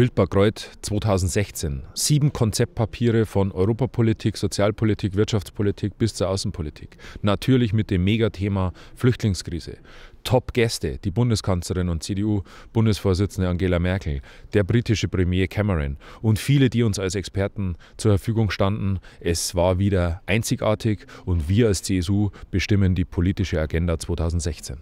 Wildbarkreuth 2016. Sieben Konzeptpapiere von Europapolitik, Sozialpolitik, Wirtschaftspolitik bis zur Außenpolitik. Natürlich mit dem Megathema Flüchtlingskrise. Top-Gäste, die Bundeskanzlerin und CDU-Bundesvorsitzende Angela Merkel, der britische Premier Cameron und viele, die uns als Experten zur Verfügung standen. Es war wieder einzigartig und wir als CSU bestimmen die politische Agenda 2016.